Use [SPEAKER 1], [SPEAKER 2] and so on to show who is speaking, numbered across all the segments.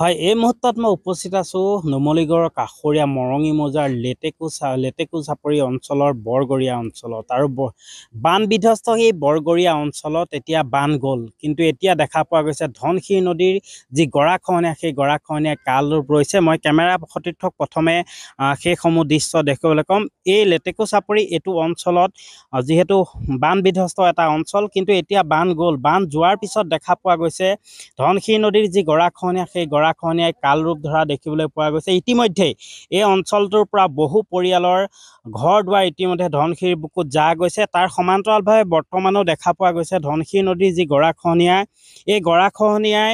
[SPEAKER 1] হয় এই মুহূৰ্তত মই উপস্থিত আছোঁ নুমলীগড়ৰ কাষৰীয়া মৰঙী মজাৰ লেটেকু চা লেটেকু চাপৰি অঞ্চলৰ বৰগৰীয়া অঞ্চলত আৰু ব বান বিধ্বস্ত সেই বৰগৰীয়া অঞ্চলত এতিয়া বান গ'ল কিন্তু এতিয়া দেখা পোৱা গৈছে ধনশিৰ নদীৰ যি গৰাখহনীয়া সেই গৰাখহনীয়া কাল ৰূপ ৰৈছে মই কেমেৰা সতীৰ্থক প্ৰথমে সেইসমূহ দৃশ্য দেখিবলৈ ক'ম এই লেটেকু চাপৰি এইটো অঞ্চলত যিহেতু বান বিধ্বস্ত এটা অঞ্চল কিন্তু এতিয়া বান গ'ল বান যোৱাৰ পিছত দেখা পোৱা গৈছে ধনশিৰ নদীৰ যি গৰাখহনীয়া সেই গৰা খহনীয়াই কালৰূপ ধৰা দেখিবলৈ পোৱা গৈছে গেছে ইতিমধ্যে এই পৰা বহু পৰিয়ালৰ ঘৰ দুৱাৰ ইতিমধ্যে ধনশিৰ বুকুত যা গৈছে তাৰ সমান্তৰালভাৱে বৰ্তমানেও দেখা পোৱা গৈছে ধনশিৰ নদীৰ যি গড়া খহনীয়া এই গড়া খহনীয়াই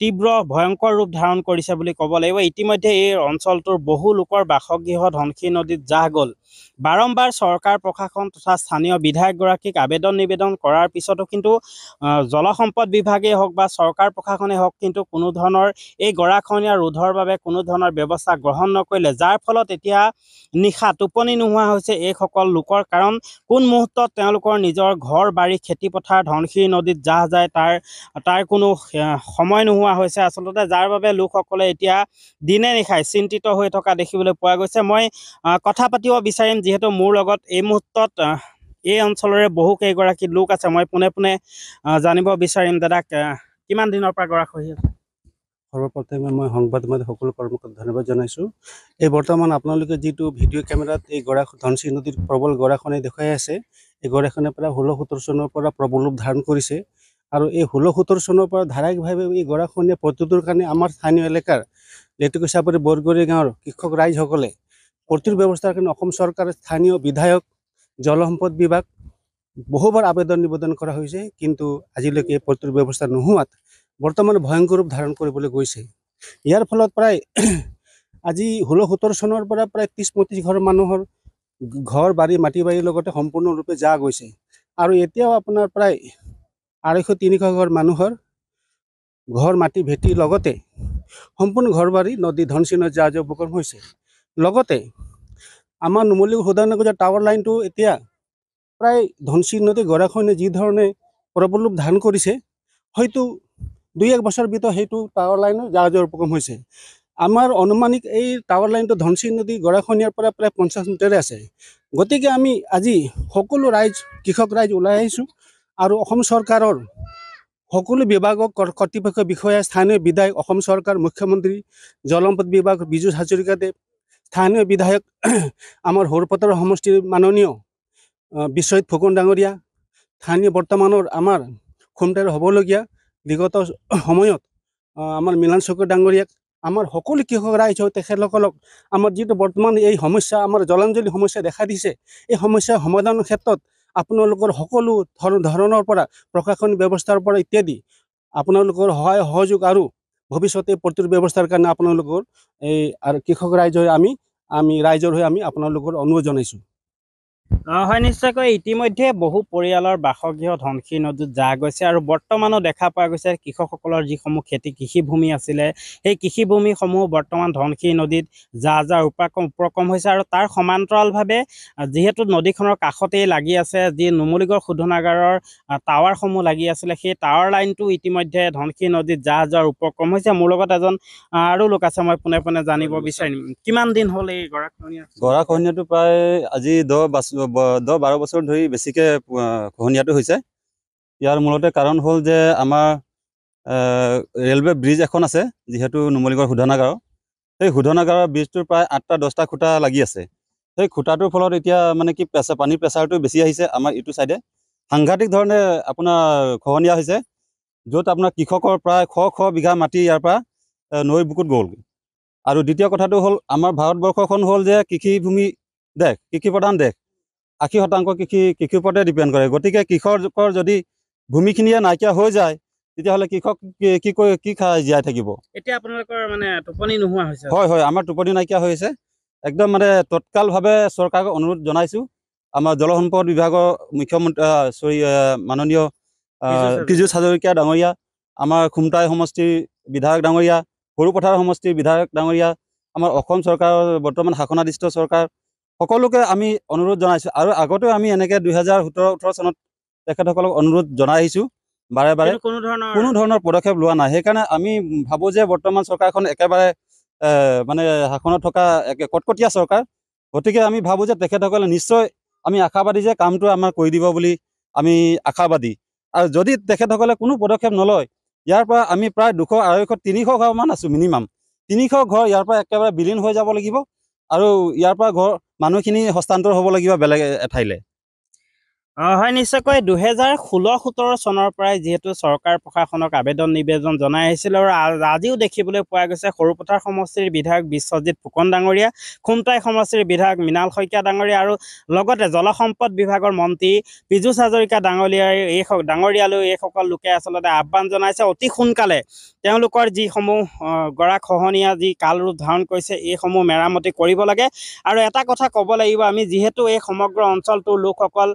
[SPEAKER 1] তীব্ৰ ভয়ঙ্কৰ ৰূপ ধাৰণ কৰেছে বলে কব লাগিব ইতিমধ্যে এই অঞ্চলটোৰ বহু লোকৰ বাসগৃহ ধনশিৰ নদীত যা গল বাৰম্বাৰ চৰকাৰ প্ৰশাসন তথা স্থানীয় বিধায়কগৰাকীক আবেদন নিবেদন কৰাৰ পিছতো কিন্তু জলসম্পদ বিভাগেই হওক বা চৰকাৰ প্ৰশাসনেই হওক কিন্তু কোনো ধৰণৰ এই এই গৰাখহনীয়া ৰোধৰ বাবে কোনো ধৰণৰ ব্যৱস্থা গ্ৰহণ নকৰিলে যাৰ ফলত এতিয়া নিশা টোপনি নোহোৱা হৈছে এইসকল লোকৰ কাৰণ কোন মুহূৰ্তত তেওঁলোকৰ নিজৰ ঘৰ বাৰী খেতিপথাৰ ধনশিৰি নদীত যাহ যায় তাৰ তাৰ কোনো সময় নোহোৱা হৈছে আচলতে যাৰ বাবে লোকসকলে এতিয়া দিনে নিশাই চিন্তিত হৈ থকা দেখিবলৈ পোৱা গৈছে মই কথা পাতিব বিচাৰিম যিহেতু মোৰ লগত এই মুহূৰ্তত এই অঞ্চলৰে বহুকেইগৰাকী লোক আছে মই পোনে পোনে জানিব বিচাৰিম দাদাক কিমান দিনৰ পৰা গৰাখহি আছে সৰ্বপ্ৰথমে
[SPEAKER 2] মই সংবাদ মাধ্যম সকলো কৰ্মীক ধন্যবাদ জনাইছোঁ এই বৰ্তমান আপোনালোকে যিটো ভিডিঅ' কেমেৰাত এই গৰা ধনশী নদীৰ প্ৰবল গৰাখনে দেখুৱাই আছে এই গৰাখনে প্ৰায় ষোল্ল সোতৰ চনৰ পৰা প্ৰবল ৰূপ ধাৰণ কৰিছে আৰু এই ষোল্ল সোতৰ চনৰ পৰা ধাৰাবাহিকভাৱে এই গৰাখনীয়া প্ৰতিটোৰ কাৰণে আমাৰ স্থানীয় এলেকাৰ লেটেকু চাপৰি বৰগৰি গাঁৱৰ কৃষক ৰাইজসকলে প্ৰতিৰ ব্যৱস্থাৰ কাৰণে অসম চৰকাৰে স্থানীয় বিধায়ক জলসম্পদ বিভাগ বহুবাৰ আবেদন নিবেদন কৰা হৈছে কিন্তু আজিলৈকে এই প্ৰতিৰ ব্যৱস্থা নোহোৱাত বৰ্তমান ভয়ংকৰ ৰূপ ধাৰণ কৰিবলৈ গৈছে ইয়াৰ ফলত প্ৰায় আজি ষোল্ল সোতৰ চনৰ পৰা প্ৰায় ত্ৰিছ পঁয়ত্ৰিছ ঘৰ মানুহৰ ঘৰ বাৰী মাটি বাৰীৰ লগতে সম্পূৰ্ণৰূপে যা গৈছে আৰু এতিয়াও আপোনাৰ প্ৰায় আঢ়ৈশ তিনিশ ঘৰ মানুহৰ ঘৰ মাটি ভেটিৰ লগতে সম্পূৰ্ণ ঘৰ বাৰী নদী ধনচিনত যা যোৱা উপক্ৰম হৈছে লগতে আমাৰ নুমলী সদানগৰীয়া টাৱাৰ লাইনটো এতিয়া প্ৰায় ধনচিন নদী গৰাখনে যিধৰণে প্ৰবলোপ ধাৰণ কৰিছে হয়তো দুই এক বছৰ ভিতৰত সেইটো টাৱাৰ লাইনৰ যোৱাৰ উপক্ৰম হৈছে আমাৰ অনুমানিক এই টাৱাৰ লাইনটো ধনশিৰি নদী গড়াখনীয়াৰ পৰা প্ৰায় পঞ্চাছ মিটাৰে আছে গতিকে আমি আজি সকলো ৰাইজ কৃষক ৰাইজ ওলাই আহিছোঁ আৰু অসম চৰকাৰৰ সকলো বিভাগক কৰ্তৃপক্ষ বিষয়া স্থানীয় বিধায়ক অসম চৰকাৰ মুখ্যমন্ত্ৰী জলসম্পদ বিভাগ বিজু হাজৰিকাদেৱ স্থানীয় বিধায়ক আমাৰ সৰুপথাৰ সমষ্টিৰ মাননীয় বিশ্বজিৎ ফুকন ডাঙৰীয়া স্থানীয় বৰ্তমানৰ আমাৰ খুমটাৰ হ'বলগীয়া বিগত সময়ত আমাৰ মিলান শইকীয়া ডাঙৰীয়াক আমাৰ সকলো কৃষক ৰাইজ হওক তেখেতসকলক আমাৰ যিটো বৰ্তমান এই সমস্যা আমাৰ জলাঞ্জলি সমস্যা দেখা দিছে এই সমস্যা সমাধানৰ ক্ষেত্ৰত আপোনালোকৰ সকলো ধৰণৰ পৰা প্ৰশাসনিক ব্যৱস্থাৰ পৰা ইত্যাদি আপোনালোকৰ সহায় সহযোগ আৰু ভৱিষ্যতে প্ৰতিৰোধ ব্যৱস্থাৰ কাৰণে আপোনালোকৰ এই আৰু কৃষক ৰাইজৰ আমি আমি ৰাইজৰ হৈ আমি আপোনালোকৰ অনুৰোধ জনাইছোঁ
[SPEAKER 1] হয় নিশ্চয়কৈ ইতিমধ্যে বহু পৰিয়ালৰ বাসগৃহ ধনশী নদীত যা গৈছে আৰু বৰ্তমানো দেখা পোৱা গৈছে কৃষকসকলৰ যিসমূহ খেতি কৃষিভূমি আছিলে সেই কৃষিভূমিসমূহ বৰ্তমান ধনশী নদীত যা যা উপাকম উপক্ৰম হৈছে আৰু তাৰ সমান্তৰালভাৱে যিহেতু নদীখনৰ কাষতেই লাগি আছে যি নুমলীগড় শোধনাগাৰৰ টাৱাৰসমূহ লাগি আছিলে সেই টাৱাৰ লাইনটো ইতিমধ্যে ধনশী নদীত যা যোৱাৰ উপক্ৰম হৈছে মোৰ লগত এজন আৰু লোক আছে মই পোনে পোনে জানিব বিচাৰিম কিমান দিন হ'ল এই গৰাখহনীয়া গৰাখহনীয়াটো প্ৰায়
[SPEAKER 3] আজি দহ দহ বাৰ বছৰ ধৰি বেছিকৈ খহনীয়াটো হৈছে ইয়াৰ মূলতে কাৰণ হ'ল যে আমাৰ ৰেলৱে ব্ৰিজ এখন আছে যিহেতু নুমলীগড় শোধনাগাৰৰ সেই শোধনাগাৰৰ ব্ৰিজটোৰ প্ৰায় আঠটা দহটা খুঁটা লাগি আছে সেই খুঁটাটোৰ ফলত এতিয়া মানে কি প্ৰেচাৰ পানীৰ প্ৰেচাৰটো বেছি আহিছে আমাৰ ইটো ছাইডে সাংঘাতিক ধৰণে আপোনাৰ খহনীয়া হৈছে য'ত আপোনাৰ কৃষকৰ প্ৰায় শ শ বিঘা মাটি ইয়াৰ পৰা নৈ বুকুত গ'লগৈ আৰু দ্বিতীয় কথাটো হ'ল আমাৰ ভাৰতবৰ্ষখন হ'ল যে কৃষিভূমি দেশ কৃষি প্ৰধান দেশ আশী শতাংশ কৃষি কৃষিৰ ওপৰতে ডিপেণ্ড কৰে গতিকে কৃষকৰ যদি ভূমিখিনিয়ে নাইকিয়া হৈ যায় তেতিয়াহ'লে কৃষক কি কৰি কি খাই জীয়াই থাকিব
[SPEAKER 1] এতিয়া আপোনালোকৰ মানে টোপনি নোহোৱা হৈছে হয় হয় আমাৰ টোপনি
[SPEAKER 3] নাইকিয়া হৈ আছে একদম মানে তৎকালভাৱে চৰকাৰক অনুৰোধ জনাইছোঁ আমাৰ জলসম্পদ বিভাগৰ মুখ্যমন্ত্ৰী মাননীয় পীযুষ হাজৰিকা ডাঙৰীয়া আমাৰ খুমটাই সমষ্টিৰ বিধায়ক ডাঙৰীয়া সৰুপথাৰ সমষ্টিৰ বিধায়ক ডাঙৰীয়া আমাৰ অসম চৰকাৰৰ বৰ্তমান শাসনাধিষ্ঠ চৰকাৰ সকলোকে আমি অনুৰোধ জনাইছোঁ আৰু আগতেও আমি এনেকৈ দুহেজাৰ সোতৰ ওঠৰ চনত তেখেতসকলক অনুৰোধ জনাই আহিছোঁ বাৰে বাৰে কোনো ধৰণৰ কোনো ধৰনেৰ পদক্ষেপ লোৱা নাই সেইকাৰণে আমি ভাবোঁ যে বৰ্তমান চৰকাৰখন একেবাৰে মানে শাসনত থকা একে কটকটীয়া চৰকাৰ গতিকে আমি ভাবোঁ যে তেখেতসকলে নিশ্চয় আমি আশাবাদী যে কামটো আমাৰ কৰি দিব বুলি আমি আশাবাদী আৰু যদি তেখেতসকলে কোনো পদক্ষেপ নলয় ইয়াৰ পৰা আমি প্ৰায় দুশ আঢ়ৈশ তিনিশ ঘৰমান আছোঁ মিনিমাম তিনিশ ঘৰ ইয়াৰ পৰা একেবাৰে বিলীন হৈ যাব লাগিব আৰু ইয়াৰ পৰা ঘৰ মানুহখিনি
[SPEAKER 1] হস্তান্তৰ হ'ব লাগিব বেলেগ এঠাইলৈ হয় নিশ্চয়কৈ দুহেজাৰ ষোল্ল সোতৰ চনৰ পৰাই যিহেতু চৰকাৰ প্ৰশাসনক আবেদন নিবেদন জনাই আহিছিল আৰু আজিও দেখিবলৈ পোৱা গৈছে সৰুপথাৰ সমষ্টিৰ বিধায়ক বিশ্বজিৎ ফুকন ডাঙৰীয়া খুমটাই সমষ্টিৰ বিধায়ক মৃণাল শইকীয়া ডাঙৰীয়া আৰু লগতে জলসম্পদ বিভাগৰ মন্ত্ৰী পীযুষ হাজৰিকা ডাঙৰীয়াৰ এই ডাঙৰীয়ালৈ এইসকল লোকে আচলতে আহ্বান জনাইছে অতি সোনকালে তেওঁলোকৰ যিসমূহ গৰা খহনীয়া যি কাল ৰূপ ধাৰণ কৰিছে এইসমূহ মেৰামতি কৰিব লাগে আৰু এটা কথা ক'ব লাগিব আমি যিহেতু এই সমগ্ৰ অঞ্চলটোৰ লোকসকল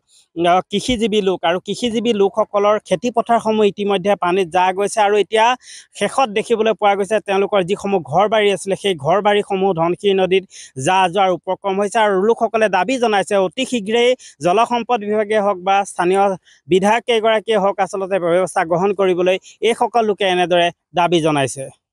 [SPEAKER 1] কৃষিজীৱী লোক আৰু কৃষিজীৱী লোকসকলৰ খেতিপথাৰসমূহ ইতিমধ্যে পানীত যা গৈছে আৰু এতিয়া শেষত দেখিবলৈ পোৱা গৈছে তেওঁলোকৰ যিসমূহ ঘৰ বাৰী আছিলে সেই ঘৰ বাৰীসমূহ ধনশিৰি নদীত যা যোৱাৰ উপক্ৰম হৈছে আৰু লোকসকলে দাবী জনাইছে অতি শীঘ্ৰেই জলসম্পদ বিভাগেই হওক বা স্থানীয় বিধায়ক কেইগৰাকীয়ে হওক আচলতে ব্যৱস্থা গ্ৰহণ কৰিবলৈ এইসকল লোকে এনেদৰে দাবী জনাইছে